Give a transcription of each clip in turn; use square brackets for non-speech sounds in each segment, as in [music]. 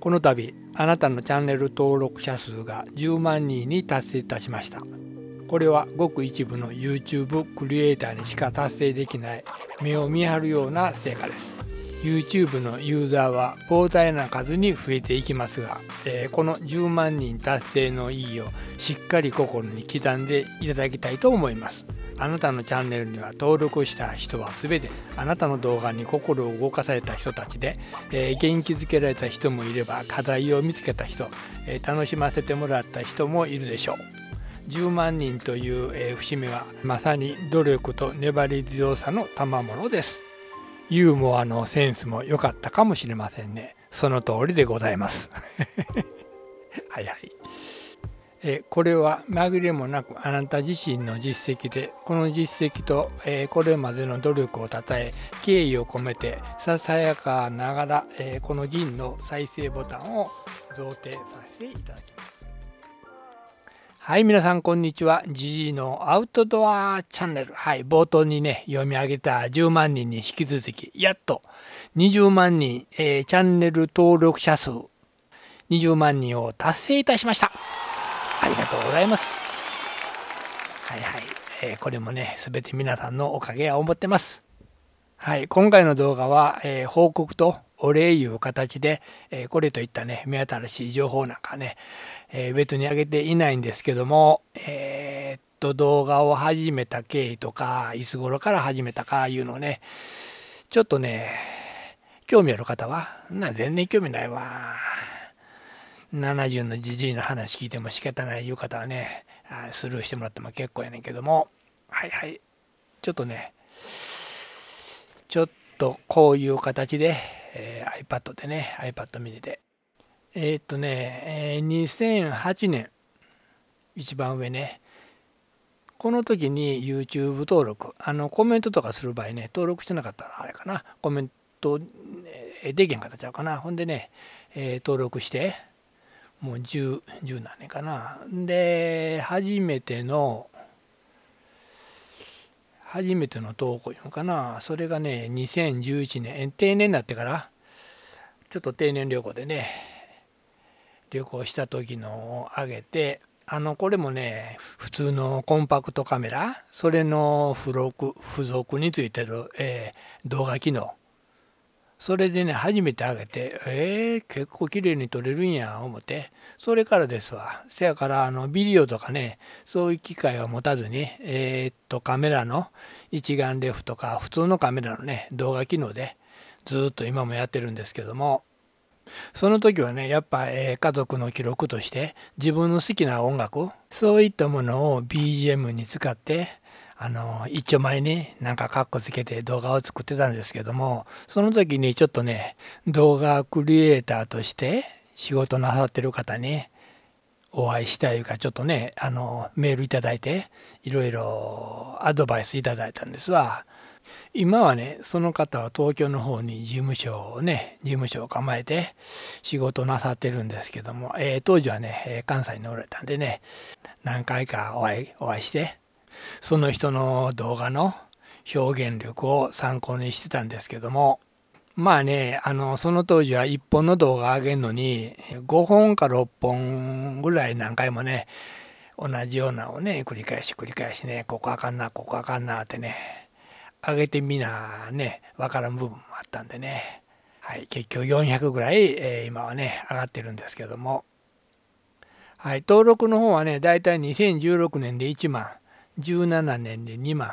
この度あなたのチャンネル登録者数が10万人に達成いたしましたこれはごく一部の YouTube クリエイターにしか達成できない目を見張るような成果です YouTube のユーザーは膨大な数に増えていきますが、えー、この10万人達成の意義をしっかり心に刻んでいただきたいと思いますあなたのチャンネルには登録した人は全てあなたの動画に心を動かされた人たちで、えー、元気づけられた人もいれば課題を見つけた人、えー、楽しませてもらった人もいるでしょう10万人という、えー、節目はまさに努力と粘り強さの賜物ですユーモアのセンスも良かったかもしれませんねその通りでございますえこれは紛れもなくあなた自身の実績でこの実績と、えこれまでの努力をたたえ敬意を込めてささやかながら、えこの銀の再生ボタンを贈呈させていただきますはい皆さんこんにちは GG のアウトドアチャンネルはい冒頭にね読み上げた10万人に引き続きやっと20万人、えー、チャンネル登録者数20万人を達成いたしました。ありがとうございます。はいはい。えー、これもね、すべて皆さんのおかげや思ってます。はい、今回の動画は、えー、報告とお礼いう形で、えー、これといったね、目新しい情報なんかね、えー、別にあげていないんですけども、えっと、動画を始めた経緯とか、いつ頃から始めたかいうのをね、ちょっとね、興味ある方は、な全然興味ないわ。70のじじいの話聞いても仕方ないいう方はねスルーしてもらっても結構やねんけどもはいはいちょっとねちょっとこういう形で、えー、iPad でね iPad mini でえー、っとね、えー、2008年一番上ねこの時に YouTube 登録あのコメントとかする場合ね登録してなかったらあれかなコメントできへんかったちゃうかなほんでね、えー、登録してもう10十何年かなで初めての初めての投稿いうのかなそれがね2011年定年になってからちょっと定年旅行でね旅行した時のを上げてあのこれもね普通のコンパクトカメラそれの付録付属についてる、えー、動画機能それでね初めてあげてえー、結構綺麗に撮れるんや思てそれからですわせやからあのビデオとかねそういう機会は持たずにえー、っとカメラの一眼レフとか普通のカメラのね動画機能でずっと今もやってるんですけどもその時はねやっぱ、えー、家族の記録として自分の好きな音楽そういったものを BGM に使ってあの一丁前になんかカッコつけて動画を作ってたんですけどもその時にちょっとね動画クリエイターとして仕事なさってる方にお会いしたいかちょっとねあのメールいただいていろいろアドバイスいただいたんですわ今はねその方は東京の方に事務所をね事務所を構えて仕事なさってるんですけども、えー、当時はね関西におられたんでね何回かお会いお会いしてその人の動画の表現力を参考にしてたんですけどもまあねあのその当時は1本の動画上げるのに5本か6本ぐらい何回もね同じようなをね繰り返し繰り返しねここあかんなここあかんなってね上げてみなね分からん部分もあったんでね、はい、結局400ぐらい、えー、今はね上がってるんですけども、はい、登録の方はねだいたい2016年で1万17年で2万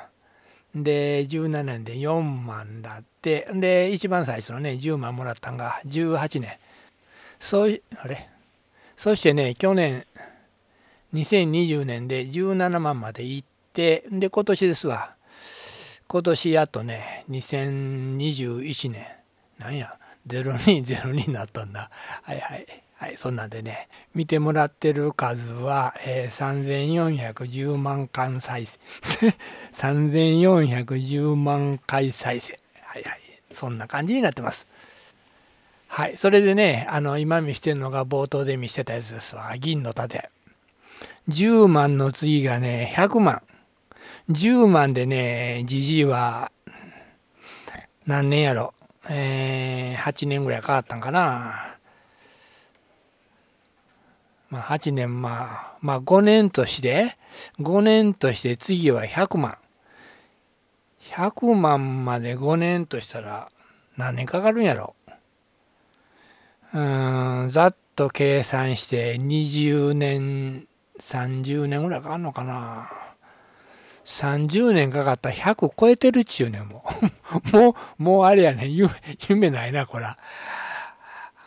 で17年で4万だってで一番最初のね10万もらったんが18年そうあれそしてね去年2020年で17万まで行ってで今年ですわ今年やっとね2021年なんや0202になったんだはいはい。はい、そんなんでね、見てもらってる数は、えー、3410万回再生。3410 [laughs] 万回再生。はいはい。そんな感じになってます。はい。それでね、あの、今見してるのが冒頭で見してたやつですわ。銀の盾。10万の次がね、100万。10万でね、じじいは、何年やろ。えー、8年ぐらいかかったんかな。まあ、8年、まあ、まあ、5年として、5年として次は100万。100万まで5年としたら何年かかるんやろ。うーん、ざっと計算して20年、30年ぐらいかかるのかな。30年かかったら100超えてるっちゅうねん、もう。[laughs] もう、もうあれやねん。夢、夢ないな、こら。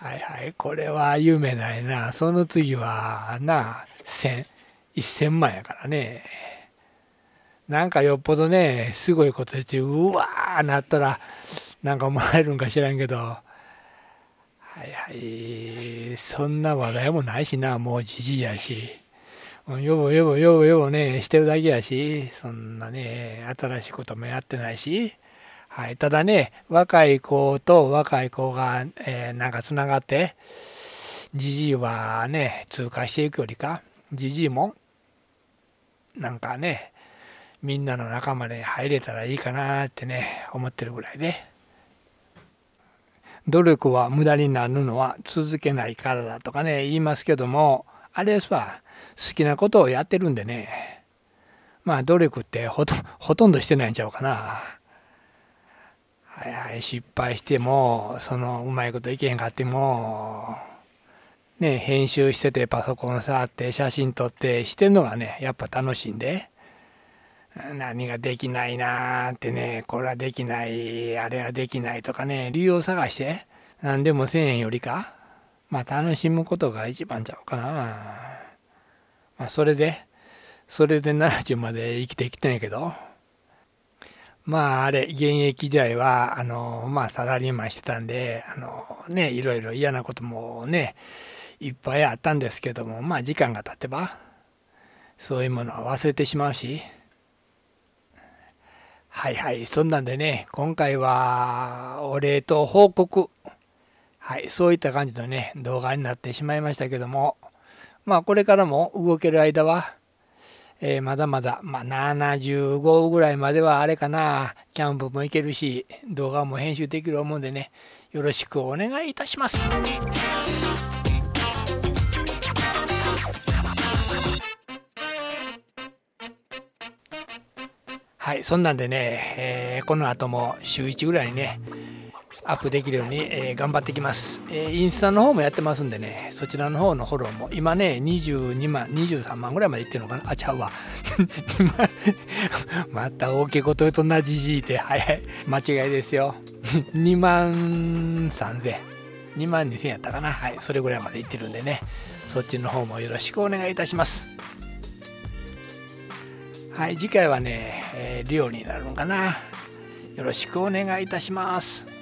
はいはい、これは夢なだよな。その次は、な、千、一千万やからね。なんかよっぽどね、すごいことして、うわーなったら、なんか思われるんか知らんけど、はいはい、そんな話題もないしな、もうじじいやし。よぼよぼよぼよぼね、してるだけやし、そんなね、新しいこともやってないし、はい、ただね若い子と若い子が、えー、なんかつながってじじいはね通過していくよりかじじいもなんかねみんなの仲間で入れたらいいかなってね思ってるぐらいで努力は無駄になるのは続けないからだとかね言いますけどもあれわ好きなことをやってるんでねまあ努力ってほとほとんどしてないんちゃうかな。失敗してもそのうまいこといけへんかってもね編集しててパソコン触って写真撮ってしてんのがねやっぱ楽しいんで何ができないなーってねこれはできないあれはできないとかね理由を探して何でもせえへんよりかまあ楽しむことが一番ちゃうかなまあそれでそれで70まで生きてきてんやけどまああれ、現役時代は、あの、まあサラリーマンしてたんで、あのね、いろいろ嫌なこともね、いっぱいあったんですけども、まあ時間が経てば、そういうものは忘れてしまうし、はいはい、そんなんでね、今回はお礼と報告、はい、そういった感じのね、動画になってしまいましたけども、まあこれからも動ける間は、えー、まだまだ、まあ、75ぐらいまではあれかな、キャンプも行けるし、動画も編集できる思うんでね、よろしくお願いいたします。はい、そんなんでね、えー、この後も週1ぐらいにね、アップできるように、え頑張ってきます、えインスタの方もやってますんでねそちらの方のフォローも今ね22万23万ぐらいまでいってるのかなあちゃうわ [laughs] また大きいこと言うとなじじいって早い間違いですよ2万3000 2万2千やったかなはいそれぐらいまでいってるんでねそっちの方もよろしくお願いいたしますはい次回はね、えー、リオになるのかなよろしくお願いいたします